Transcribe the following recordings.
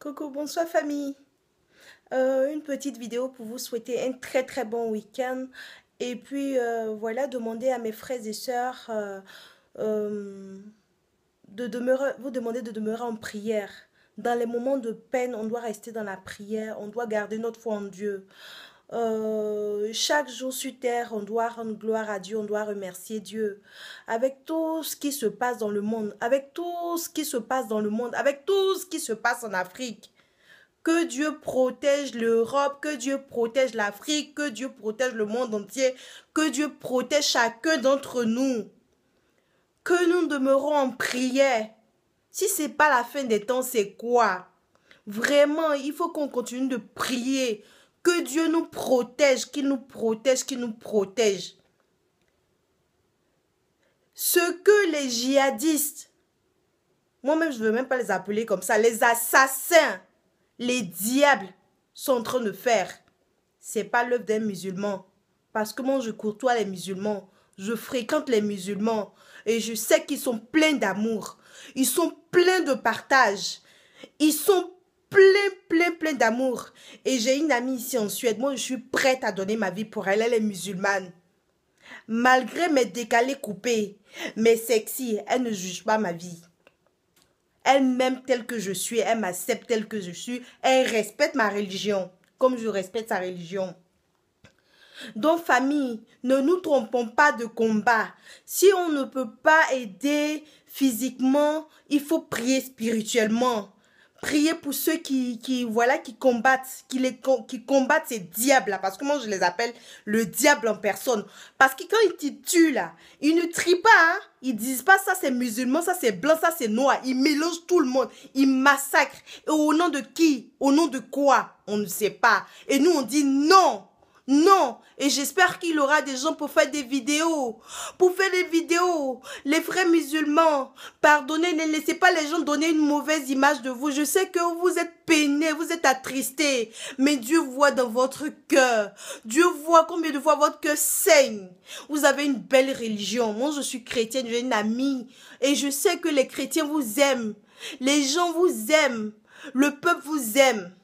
Coucou, bonsoir famille. Euh, une petite vidéo pour vous souhaiter un très très bon week-end. Et puis euh, voilà, demander à mes frères et sœurs euh, de demeurer, vous demander de demeurer en prière. Dans les moments de peine, on doit rester dans la prière, on doit garder notre foi en Dieu. Euh, chaque jour sur terre, on doit rendre gloire à Dieu, on doit remercier Dieu. Avec tout ce qui se passe dans le monde, avec tout ce qui se passe dans le monde, avec tout ce qui se passe en Afrique. Que Dieu protège l'Europe, que Dieu protège l'Afrique, que Dieu protège le monde entier, que Dieu protège chacun d'entre nous. Que nous demeurons en prière. Si c'est pas la fin des temps, c'est quoi Vraiment, il faut qu'on continue de prier, que Dieu nous protège, qu'il nous protège, qu'il nous protège. Ce que les djihadistes, moi-même je ne veux même pas les appeler comme ça, les assassins, les diables sont en train de faire, c'est pas l'œuvre d'un musulman. Parce que moi je courtois les musulmans, je fréquente les musulmans et je sais qu'ils sont pleins d'amour, ils sont pleins de partage, ils sont plein, plein, plein d'amour. Et j'ai une amie ici en Suède. Moi, je suis prête à donner ma vie pour elle. Elle est musulmane. Malgré mes décalés coupés, mais sexy, elle ne juge pas ma vie. Elle m'aime telle que je suis, elle m'accepte telle que je suis, elle respecte ma religion, comme je respecte sa religion. Donc famille, ne nous trompons pas de combat. Si on ne peut pas aider physiquement, il faut prier spirituellement. Priez pour ceux qui, qui voilà, qui combattent, qui, les, qui combattent ces diables-là. Parce que moi, je les appelle le diable en personne. Parce que quand ils te tuent, là, ils ne trient pas. Hein? Ils disent pas ça, c'est musulman, ça, c'est blanc, ça, c'est noir. Ils mélangent tout le monde. Ils massacrent. Et au nom de qui Au nom de quoi On ne sait pas. Et nous, on dit non non. Et j'espère qu'il aura des gens pour faire des vidéos. Pour faire des vidéos. Les vrais musulmans, pardonnez, ne laissez pas les gens donner une mauvaise image de vous. Je sais que vous êtes peinés, vous êtes attristés, Mais Dieu voit dans votre cœur. Dieu voit combien de fois votre cœur saigne. Vous avez une belle religion. Moi, je suis chrétienne, j'ai une amie. Et je sais que les chrétiens vous aiment. Les gens vous aiment. Le peuple vous aime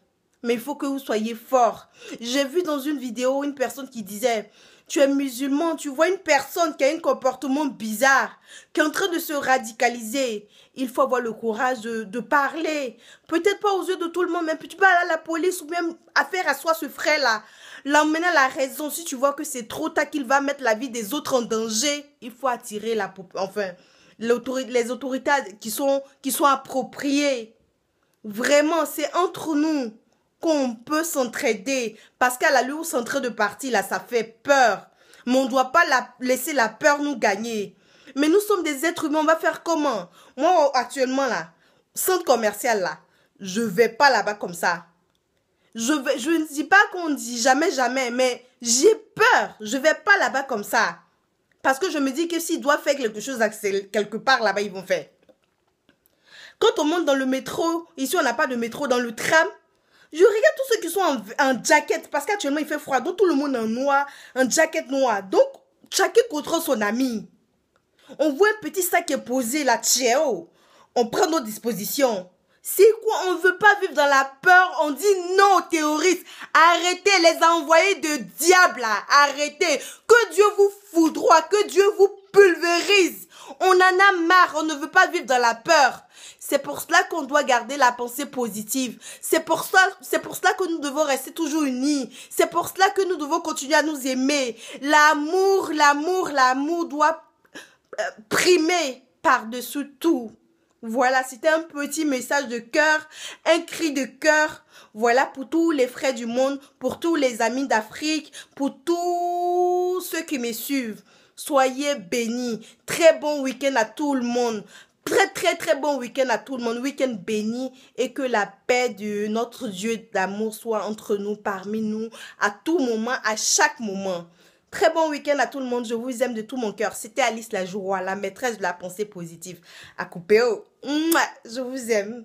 mais il faut que vous soyez forts. J'ai vu dans une vidéo une personne qui disait, tu es musulman, tu vois une personne qui a un comportement bizarre, qui est en train de se radicaliser. Il faut avoir le courage de, parler. Peut-être pas aux yeux de tout le monde, mais tu peux aller à la police ou même à à soi ce frère-là. L'emmener à la raison, si tu vois que c'est trop tard qu'il va mettre la vie des autres en danger, il faut attirer la... Enfin, les autorités qui sont, qui sont appropriées. Vraiment, c'est entre nous qu'on peut s'entraider. Parce qu'à la lueur où c'est de partir, là, ça fait peur. Mais on ne doit pas la, laisser la peur nous gagner. Mais nous sommes des êtres humains, on va faire comment Moi, actuellement, là, centre commercial, là, je vais pas là-bas comme ça. Je, vais, je ne dis pas qu'on dit jamais, jamais, mais j'ai peur. Je vais pas là-bas comme ça. Parce que je me dis que s'ils doivent faire quelque chose quelque part là-bas, ils vont faire. Quand on monte dans le métro, ici on n'a pas de métro, dans le tram, je regarde tous ceux qui sont en, en jacket parce qu'actuellement il fait froid, donc tout le monde en noir, en jacket noir. Donc, chacun contre son ami. On voit un petit sac qui est posé là, tchéo. Oh. On prend nos dispositions. C'est quoi On ne veut pas vivre dans la peur. On dit non aux terroristes. Arrêtez les envoyés de diable. Arrêtez. Que Dieu vous foudroie. Que Dieu vous pulvérise. On en a marre, on ne veut pas vivre dans la peur. C'est pour cela qu'on doit garder la pensée positive. C'est pour cela, c'est pour cela que nous devons rester toujours unis. C'est pour cela que nous devons continuer à nous aimer. L'amour, l'amour, l'amour doit euh, primer par-dessus tout. Voilà, c'était un petit message de cœur, un cri de cœur. Voilà pour tous les frères du monde, pour tous les amis d'Afrique, pour tous ceux qui me suivent. Soyez bénis. Très bon week-end à tout le monde. Très très très bon week-end à tout le monde. Week-end béni et que la paix de notre Dieu d'amour soit entre nous, parmi nous, à tout moment, à chaque moment. Très bon week-end à tout le monde. Je vous aime de tout mon cœur. C'était Alice la Lajoie, la maîtresse de la pensée positive. À couper. Je vous aime.